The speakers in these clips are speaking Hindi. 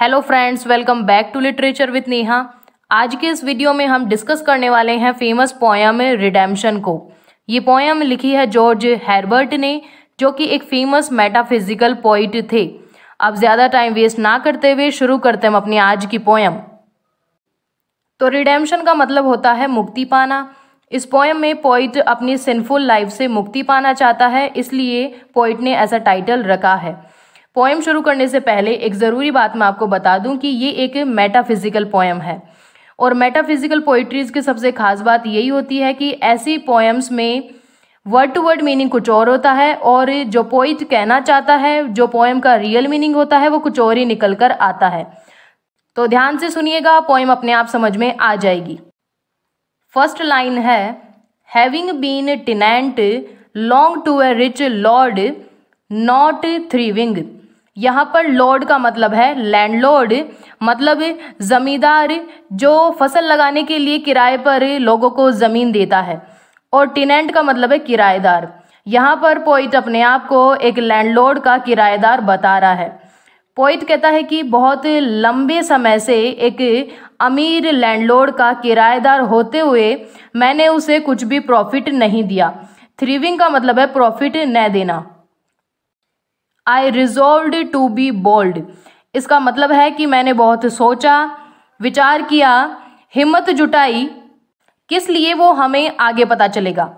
hello friends welcome back to literature with Neha आज के इस वीडियो में हम डिस्कस करने वाले हैं फेमस पोयम रिडेम्शन को ये पोयम लिखी है जॉर्ज हेरबर्ट ने जो कि एक फेमस मेटाफिजिकल पोइट थे अब ज़्यादा टाइम वेस्ट ना करते हुए शुरू करते हम अपनी आज की पोयम तो रिडेम्शन का मतलब होता है मुक्ति पाना इस पोएम में पोइट अपनी सिंफुल लाइफ से मुक्ति पाना चाहता है इसलिए पोइट ने ऐसा टाइटल रखा है पोएम शुरू करने से पहले एक ज़रूरी बात मैं आपको बता दूं कि ये एक मेटाफिज़िकल पोएम है और मेटाफिज़िकल पोइट्रीज़ की सबसे ख़ास बात यही होती है कि ऐसी पोएम्स में वर्ड टू वर्ड मीनिंग कुछ और होता है और जो पोइट कहना चाहता है जो पोएम का रियल मीनिंग होता है वो कुछ और ही निकल कर आता है तो ध्यान से सुनिएगा पोएम अपने आप समझ में आ जाएगी फर्स्ट लाइन है having been tenant long to a rich lord not thriving यहाँ पर लॉर्ड का मतलब है लैंडलॉर्ड मतलब ज़मींदार जो फसल लगाने के लिए किराए पर लोगों को ज़मीन देता है और टिनेंट का मतलब है किराएदार यहाँ पर पोइट अपने आप को एक लैंडलॉर्ड का किराएदार बता रहा है पोइट कहता है कि बहुत लंबे समय से एक अमीर लैंडलॉर्ड का किराएदार होते हुए मैंने उसे कुछ भी प्रॉफिट नहीं दिया थ्रीविंग का मतलब है प्रॉफिट न देना I resolve to be bold इसका मतलब है कि मैंने बहुत सोचा विचार किया हिम्मत जुटाई किस लिए वो हमें आगे पता चलेगा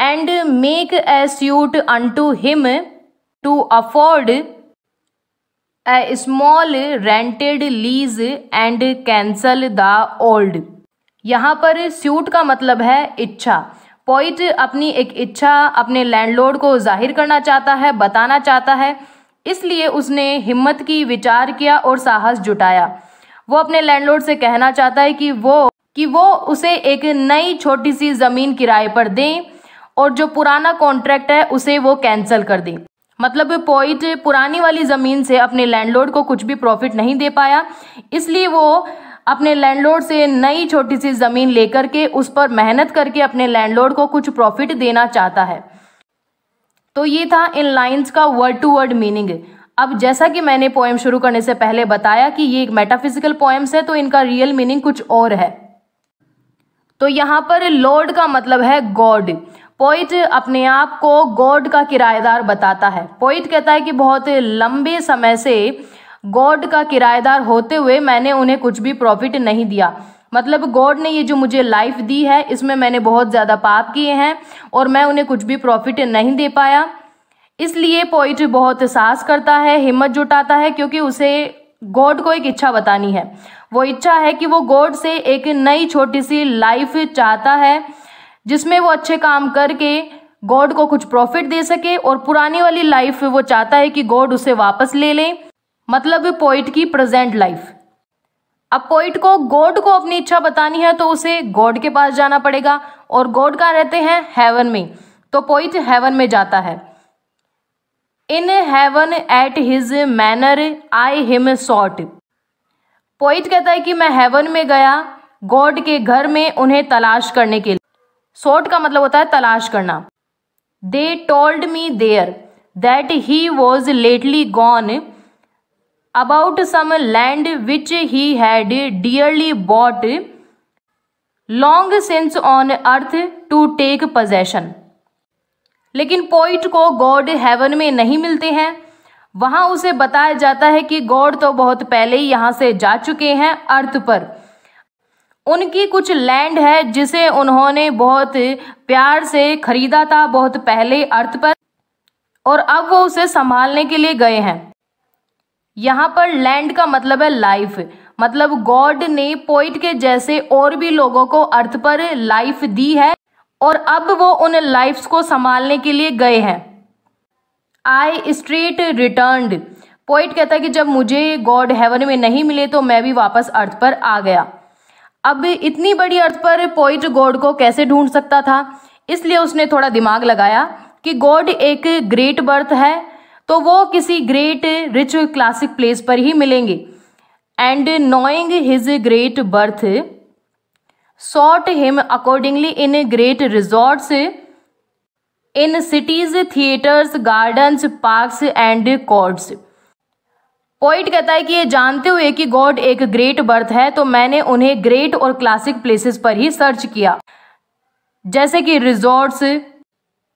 and make a suit unto him to afford a small rented lease and cancel the old यहाँ पर स्यूट का मतलब है इच्छा पॉइट अपनी एक इच्छा अपने लैंडलॉर्ड को जाहिर करना चाहता है बताना चाहता है इसलिए उसने हिम्मत की विचार किया और साहस जुटाया वो अपने लैंडलॉर्ड से कहना चाहता है कि वो कि वो उसे एक नई छोटी सी ज़मीन किराए पर दें और जो पुराना कॉन्ट्रैक्ट है उसे वो कैंसिल कर दें मतलब पोइट पुरानी वाली ज़मीन से अपने लैंडलॉर्ड को कुछ भी प्रॉफिट नहीं दे पाया इसलिए वो अपने लैंडलॉर्ड से नई छोटी सी ज़मीन लेकर के उस पर मेहनत करके अपने लैंडलॉर्ड को कुछ प्रॉफिट देना चाहता है तो ये था इन लाइन्स का वर्ड टू वर्ड मीनिंग अब जैसा कि मैंने पोएम शुरू करने से पहले बताया कि ये एक मेटाफिजिकल पोएम्स है तो इनका रियल मीनिंग कुछ और है तो यहां पर लॉर्ड का मतलब है गॉड पोइट अपने आप को गॉड का किराएदार बताता है पोइट कहता है कि बहुत लंबे समय से गॉड का किराएदार होते हुए मैंने उन्हें कुछ भी प्रॉफिट नहीं दिया मतलब गॉड ने ये जो मुझे लाइफ दी है इसमें मैंने बहुत ज़्यादा पाप किए हैं और मैं उन्हें कुछ भी प्रॉफिट नहीं दे पाया इसलिए पोइट बहुत साहस करता है हिम्मत जुटाता है क्योंकि उसे गॉड को एक इच्छा बतानी है वो इच्छा है कि वो गॉड से एक नई छोटी सी लाइफ चाहता है जिसमें वो अच्छे काम करके गॉड को कुछ प्रॉफिट दे सके और पुरानी वाली लाइफ में वो चाहता है कि गॉड उसे वापस ले लें मतलब पोइट की प्रेजेंट लाइफ अब पोइट को गॉड को अपनी इच्छा बतानी है तो उसे गॉड के पास जाना पड़ेगा और गॉड कहाँ रहते हैं हेवन में तो पोइट हेवन में जाता है in heaven at his manor I him sought poet कहता है कि मैं हेवन में गया गॉड के घर में उन्हें तलाश करने के लिए शॉर्ट का मतलब होता है तलाश करना they told me there that he was lately gone about some land which he had dearly bought long since on earth to take possession लेकिन पोइट को गॉड हेवन में नहीं मिलते हैं वहां उसे बताया जाता है कि गॉड तो बहुत पहले ही यहां से जा चुके हैं अर्थ पर उनकी कुछ लैंड है जिसे उन्होंने बहुत प्यार से खरीदा था बहुत पहले अर्थ पर और अब वो उसे संभालने के लिए गए हैं यहाँ पर लैंड का मतलब है लाइफ मतलब गॉड ने पोइट के जैसे और भी लोगों को अर्थ पर लाइफ दी है और अब वो उन लाइफ्स को संभालने के लिए गए हैं आई स्ट्रीट रिटर्न पोइट कहता है कि जब मुझे गॉड हेवन में नहीं मिले तो मैं भी वापस अर्थ पर आ गया अब इतनी बड़ी अर्थ पर पोइट गॉड को कैसे ढूंढ सकता था इसलिए उसने थोड़ा दिमाग लगाया कि गॉड एक ग्रेट बर्थ है तो वो किसी ग्रेट रिच क्लासिक प्लेस पर ही मिलेंगे and knowing his great birth sought him accordingly in great resorts in cities theatres gardens parks and courts poet कहता है कि ये जानते हुए कि गॉड एक ग्रेट बर्थ है तो मैंने उन्हें ग्रेट और क्लासिक प्लेसेस पर ही सर्च किया जैसे कि resorts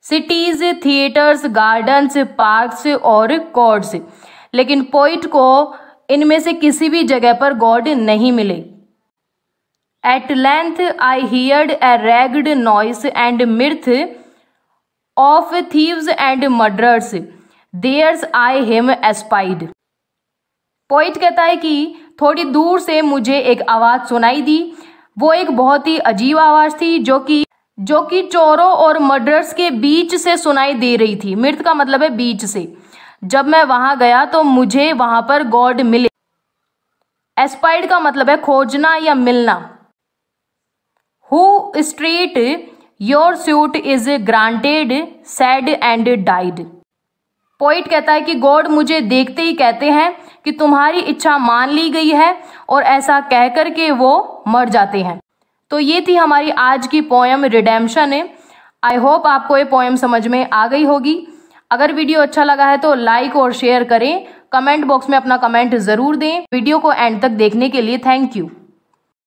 cities theatres gardens parks और कॉर्ड्स लेकिन पोइट को इनमें से किसी भी जगह पर गॉड नहीं मिले at length I heard a ragged noise and mirth of thieves and murders there's I him espied poet कहता है कि थोड़ी दूर से मुझे एक आवाज़ सुनाई दी वो एक बहुत ही अजीब आवाज़ थी जो कि जो कि चोरों और मर्डर्स के बीच से सुनाई दे रही थी मृत का मतलब है बीच से जब मैं वहां गया तो मुझे वहां पर गॉड मिले एस्पाइड का मतलब है खोजना या मिलना who straight your suit is granted said and died poet कहता है कि गॉड मुझे देखते ही कहते हैं कि तुम्हारी इच्छा मान ली गई है और ऐसा कह कर के वो मर जाते हैं तो ये थी हमारी आज की पोएम रिडेम्शन है आई होप आपको ये पोएम समझ में आ गई होगी अगर वीडियो अच्छा लगा है तो लाइक और शेयर करें कमेंट बॉक्स में अपना कमेंट ज़रूर दें वीडियो को एंड तक देखने के लिए थैंक यू